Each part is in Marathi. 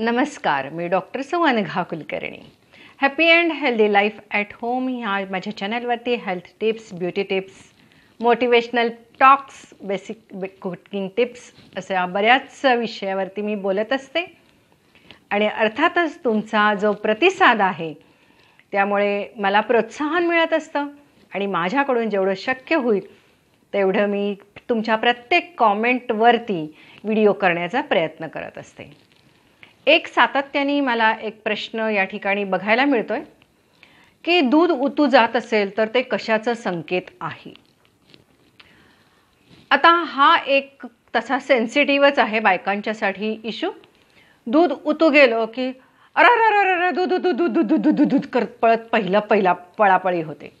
नमस्कार मी डॉक्टर सुवनघा Kulkarni happy and healthy life at home ह्या माझ्या चॅनलवरती health tips beauty tips motivational talks basic cooking tips अशा बऱ्याच विषयावरती मी बोलत असते आणि अर्थातच तुमचा जो प्रतिसाद आहे त्यामुळे मला प्रोत्साहन मिळत असतं आणि माझ्याकडून जेवढं शक्य होईल तेवढं मी तुमच्या प्रत्येक कॉमेंटवरती व्हिडिओ करण्याचा प्रयत्न करत असते एक सातत्याने मला एक प्रश्न या ठिकाणी बघायला मिळतोय की दूध उतू जात असेल तर ते कशाचं संकेत आहे आता हा एक तसा सेन्सिटिव्हच आहे बायकांच्यासाठी इशू दूध उतू गेलो की अर दूध दूध दूध दूध दूध दूध करत पळत पहिलं पहिला पळापळी होते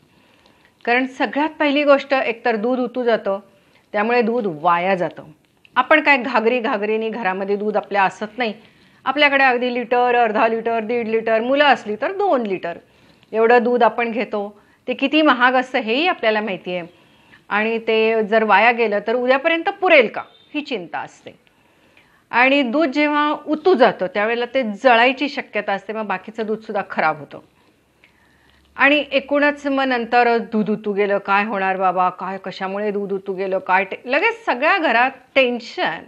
कारण सगळ्यात पहिली गोष्ट एकतर दूध उतू जातं त्यामुळे दूध वाया जातं आपण काय घागरी घागरीने घरामध्ये दूध आपल्या असत नाही आपल्याकडे अगदी लिटर अर्धा लिटर दीड लिटर मुलं असली तर दोन लिटर एवढं दूध आपण घेतो ते किती महाग असतं हेही आपल्याला माहिती आहे आणि ते जर वाया गेलं तर उद्यापर्यंत पुरेल का ही चिंता असते आणि दूध जेव्हा उतू जातं त्यावेळेला ते जळायची शक्यता असते मग बाकीचं दूधसुद्धा खराब होतं आणि एकूणच मग नंतर दूध उतू गेलं काय होणार बाबा काय कशामुळे दूध उतू गेलं काय लगेच सगळ्या घरात टेन्शन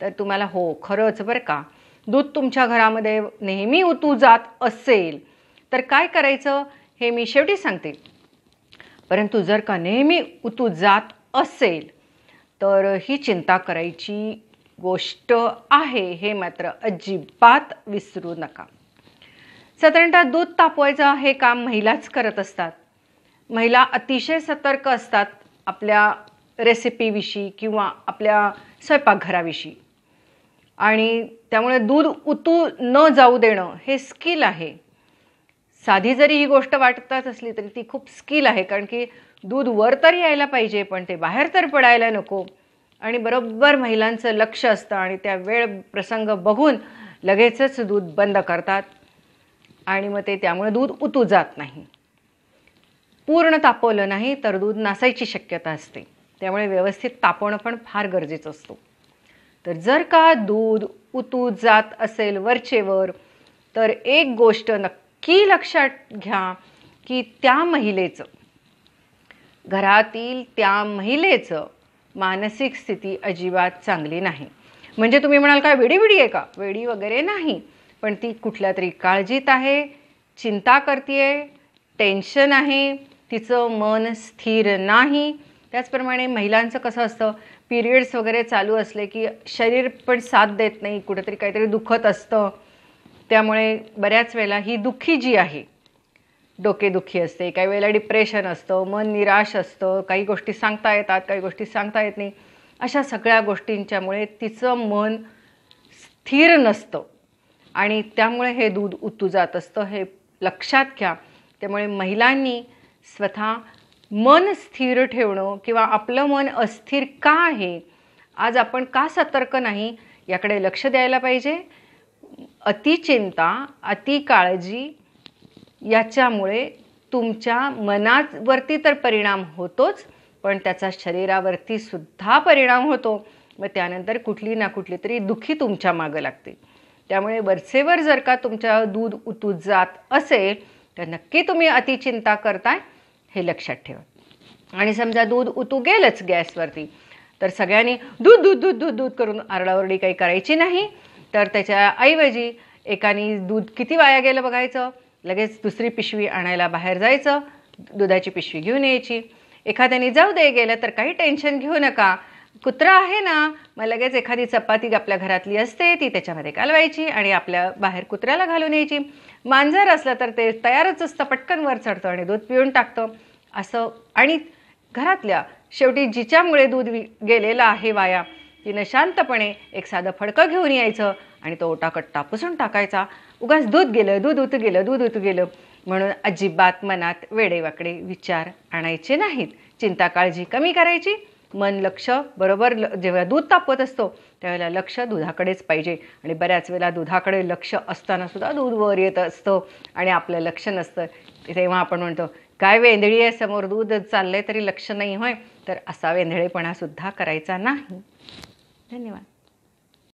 तर तुम्हाला हो खरंच बरं का दूध तुमच्या घरामध्ये नेहमी उतू जात असेल तर काय करायचं हे मी शेवटी सांगते परंतु जर का नेहमी उतू जात असेल तर ही चिंता करायची गोष्ट आहे हे मात्र अजिबात विसरू नका साधारणतः दूध तापवायचं हे काम महिलाच करत असतात महिला अतिशय सतर्क असतात आपल्या रेसिपीविषयी किंवा आपल्या स्वयंपाकघराविषयी आणि त्यामुळे दूध उतू न जाऊ देणं हे स्किल आहे साधी जरी ही गोष्ट वाटतच असली तरी ती खूप स्किल आहे कारण की दूध वर तर यायला पाहिजे पण ते बाहेर तर पडायला नको आणि बरोबर महिलांचं लक्ष असतं आणि त्या वेळ प्रसंग बघून लगेचच दूध बंद करतात आणि मग ते त्यामुळे दूध उतू जात नाही पूर्ण तापवलं नाही तर दूध नासायची शक्यता असते त्यामुळे व्यवस्थित तापवणं पण फार गरजेचं असतं तर जर का दूध उतू जात असेल वरचेवर तर एक गोष्ट नक्की लक्षात घ्या की त्या महिलेचं घरातील त्या महिलेचं मानसिक स्थिती अजिबात चांगली नाही म्हणजे तुम्ही म्हणाल काय वेडी विडी आहे का वेडी वगैरे नाही पण ती कुठल्या तरी काळजीत आहे चिंता करते टेन्शन आहे तिचं मन स्थिर नाही त्याचप्रमाणे महिलांचं कसं असतं पिरियड्स वगैरे चालू असले की शरीर पण साथ देत नाही कुठेतरी काहीतरी दुखत असतं त्यामुळे बऱ्याच वेळेला ही दुःखी जी आहे डोकेदुखी असते काही वेळेला डिप्रेशन असतं मन निराश असतं काही गोष्टी सांगता येतात काही गोष्टी सांगता येत नाही अशा सगळ्या गोष्टींच्यामुळे तिचं मन स्थिर नसतं आणि त्यामुळे हे दूध उतू जात असतं हे लक्षात घ्या त्यामुळे महिलांनी स्वतः मन स्थिर ठेवणं किंवा आपलं मन अस्थिर का आहे आज आपण का सतर्क नाही याकडे लक्ष द्यायला पाहिजे अतिचिंता काळजी याच्यामुळे तुमच्या मनावरती तर परिणाम होतोच पण त्याचा शरीरावरती सुद्धा परिणाम होतो मग त्यानंतर कुठली ना कुठली तरी दुखी तुमच्या मागं लागते त्यामुळे वरचेवर जर का तुमच्या दूध उतू जात असेल तर नक्की तुम्ही अतिचिंता करताय हे लक्षात ठेवा आणि समजा दूध उतू गेलंच गॅसवरती तर सगळ्यांनी दूध दूध दूध दूध दूध करून आरडाओरडी काही करायची नाही तर त्याच्या ऐवजी एकानी दूध किती वाया गेलं बघायचं लगेच दुसरी पिशवी आणायला बाहेर जायचं दुधाची पिशवी घेऊन यायची एखाद्याने जाऊ दे गेलं तर काही टेन्शन घेऊ नका कुत्रा आहे ना मग लगेच एखादी चपाती आपल्या घरातली असते ती त्याच्यामध्ये कालवायची आणि आपल्या बाहेर कुत्र्याला घालून यायची मांजर असलं तर ते तयारच असतं पटकन वर चढतं आणि दूध पिऊन टाकतं असं आणि घरातल्या शेवटी जिच्यामुळे दूध गेलेलं आहे वाया तिनं शांतपणे एक साधं फडकं घेऊन यायचं आणि तो ओटाकट्टा पुसून टाकायचा उगाच दूध गेलं दूध उत गेलं दूध उत गेलं म्हणून अजिबात मनात वेडेवाकडे विचार आणायचे नाहीत चिंता काळजी कमी करायची मन लक्ष बरोबर जेव्हा दूध तापवत असतो त्यावेळेला लक्ष दुधाकडेच पाहिजे आणि बऱ्याच वेळेला दुधाकडे लक्ष असतानासुद्धा दूध वर येत असतं आणि आपलं लक्ष नसतं तेव्हा आपण म्हणतो काय वेंधळी आहे समोर दूध चाललंय तरी लक्ष नाही होय तर असा वेंधळेपणासुद्धा करायचा नाही धन्यवाद